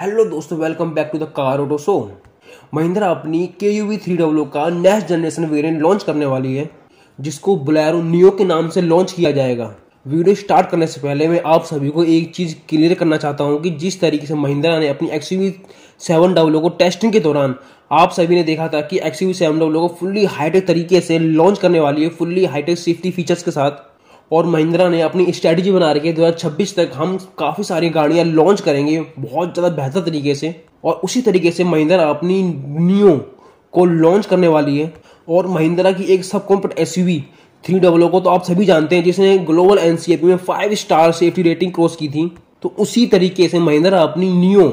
hello दोस्तों welcome back to the car auto show Mahindra अपनी K U V three W का next generation variant launch करने वाली है जिसको बुलेरो नियो के नाम से लॉन्च किया जाएगा वीडियो स्टार्ट करने से पहले मैं आप सभी को एक चीज़ क्लियर करना चाहता हूँ कि जिस तरीके से महिंद्रा ने अपनी एक्स यू सेवन डब्ल्यू को टेस्टिंग के दौरान आप सभी ने देखा था कि एक्स यू सेवन डब्ल्यू को फुल्ली हाईटेक तरीके से लॉन्च करने वाली है फुल्ली हाईटेक सेफ्टी फीचर्स के साथ और महिंद्रा ने अपनी स्ट्रैटेजी बना रखी है 2026 तक हम काफ़ी सारी गाड़ियां लॉन्च करेंगे बहुत ज़्यादा बेहतर तरीके से और उसी तरीके से महिंद्रा अपनी नियो को लॉन्च करने वाली है और महिंद्रा की एक सब कॉम्पट एस थ्री डब्लो को तो आप सभी जानते हैं जिसने ग्लोबल एन में five star safety rating cross की थी तो उसी तरीके से महिंद्रा अपनी नियो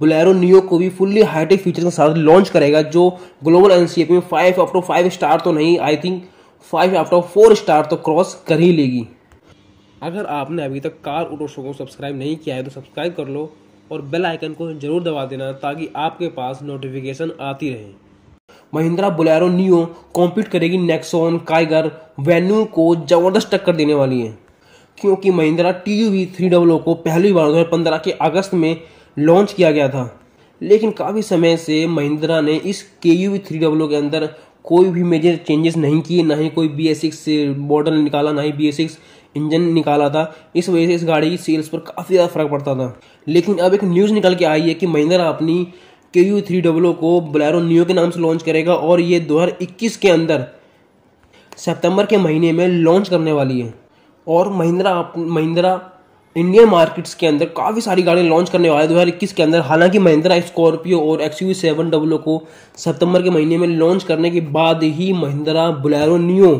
बुलेरो नियो को भी फुल्ली हाईटेक फीचर के साथ लॉन्च करेगा जो ग्लोबल एन में five up to five star तो नहीं I think five out of four star तो क्रॉस कर ही लेगी अगर आपने अभी तक कार ऑटो शो को सब्सक्राइब नहीं किया है तो सब्सक्राइब कर लो और बेल आइकन को जरूर दबा देना ताकि आपके पास नोटिफिकेशन आती रहे महिंद्रा बुलेरो नियो कॉम्पीट करेगी नेक्सोन काइगर वेन्यू को जबरदस्त टक्कर देने वाली है क्योंकि Mahindra T U V three W को पहली बार दो पंद्रह के अगस्त में लॉन्च किया गया था लेकिन काफ़ी समय से महिंद्रा ने इस के यू वी थ्री डब्लो के अंदर कोई भी मेजर चेंजेस नहीं किए ना ही कोई बी एस मॉडल निकाला ना ही बी एस सिक्स इंजन निकाला था इस वजह से इस गाड़ी की सेल्स पर काफ़ी ज़्यादा फर्क पड़ता था लेकिन अब एक न्यूज़ निकल के आई है कि महिंद्रा अपनी के यू थ्री डब्लो को बलैरो न्यू के नाम से लॉन्च करेगा और ये 2021 के अंदर सितंबर के महीने में लॉन्च करने वाली है और महिंद्रा महिंद्रा इंडियन मार्केट्स के अंदर काफ़ी सारी गाड़ियाँ लॉन्च करने वाले दो हज़ार इक्कीस के अंदर हालांकि महिंद्रा स्कॉर्पियो और एक्स यू सेवन डब्लो को सितंबर के महीने में लॉन्च करने के बाद ही महिंद्रा बुलेरो न्यू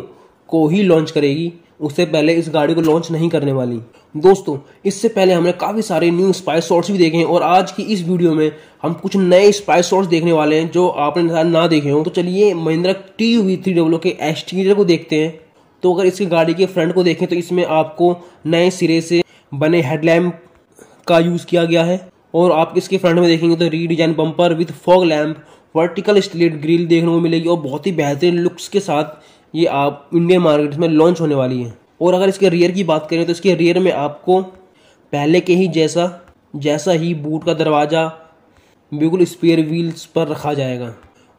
को ही लॉन्च करेगी उससे पहले इस गाड़ी को लॉन्च नहीं करने वाली दोस्तों इससे पहले हमने काफ़ी सारे न्यू स्पाइस शॉट्स भी देखे हैं और आज की इस वीडियो में हम कुछ नए स्पाइस शॉट्स देखने वाले हैं जो आपने ना देखे हों तो चलिए Mahindra T V three W के एक्सटीरियर को देखते हैं तो अगर इसकी गाड़ी के फ्रंट को देखें तो इसमें आपको नए सिरे से बने हेडलैम्प का यूज़ किया गया है और आप इसके फ्रंट में देखेंगे तो redesign bumper with fog lamp vertical slatted grille देखने को मिलेगी और बहुत ही बेहतरीन लुक्स के साथ ये आप इंडियन मार्केट में लॉन्च होने वाली है और अगर इसके रियर की बात करें तो इसके रियर में आपको पहले के ही जैसा जैसा ही बूट का दरवाज़ा बिल्कुल स्पेयर व्हील्स पर रखा जाएगा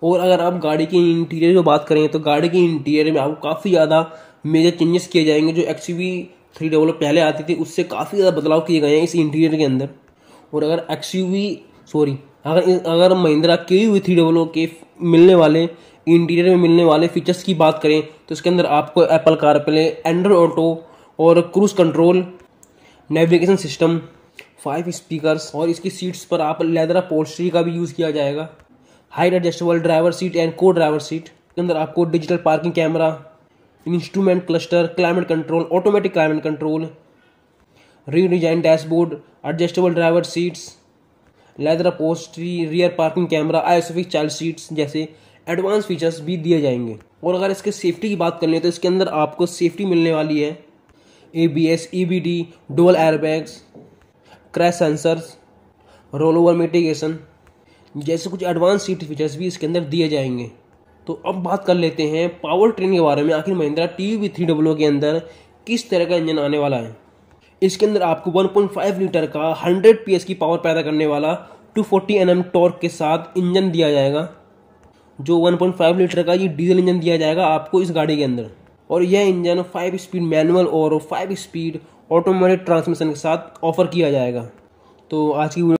और अगर आप गाड़ी के इंटीरियर की बात करें तो गाड़ी के इंटीरियर में आपको काफ़ी ज़्यादा मेजर चेंजेस किए जाएंगे जो एक्सीवी थ्री डबल पहले आती थी उससे काफ़ी ज़्यादा बदलाव किए गए हैं इस इंटीरियर के अंदर और अगर एक्स सॉरी अगर अगर महिंद्रा के यू थ्री डबल के मिलने वाले इंटीरियर में मिलने वाले फीचर्स की बात करें तो इसके अंदर आपको Apple CarPlay Android Auto और cruise control navigation system five speakers और इसकी सीट्स पर आप लेदर पोस्ट्री का भी यूज़ किया जाएगा height adjustable driver seat and co-driver seat के अंदर आपको digital parking camera instrument cluster climate control automatic climate control redesign dashboard adjustable driver seats leather upholstery rear parking camera ISOFIX child seats जैसे advance features भी दिए जाएंगे और अगर इसके सेफ्टी की बात कर लें तो इसके अंदर आपको सेफ्टी मिलने वाली है A B S E B D dual airbags crash sensors roll over mitigation जैसे कुछ एडवांस सीट फीचर्स भी इसके अंदर दिए जाएंगे तो अब बात कर लेते हैं पावर ट्रेन के बारे में आखिर Mahindra T V three W के अंदर किस तरह का इंजन आने वाला है इसके अंदर आपको 1.5 लीटर का 100 पीएस की पावर पैदा करने वाला 240 एन टॉर्क के साथ इंजन दिया जाएगा जो 1.5 लीटर का ये डीजल इंजन दिया जाएगा आपको इस गाड़ी के अंदर और यह इंजन 5 स्पीड मैनुअल और 5 स्पीड ऑटोमेटिक ट्रांसमिशन के साथ ऑफर किया जाएगा तो आज की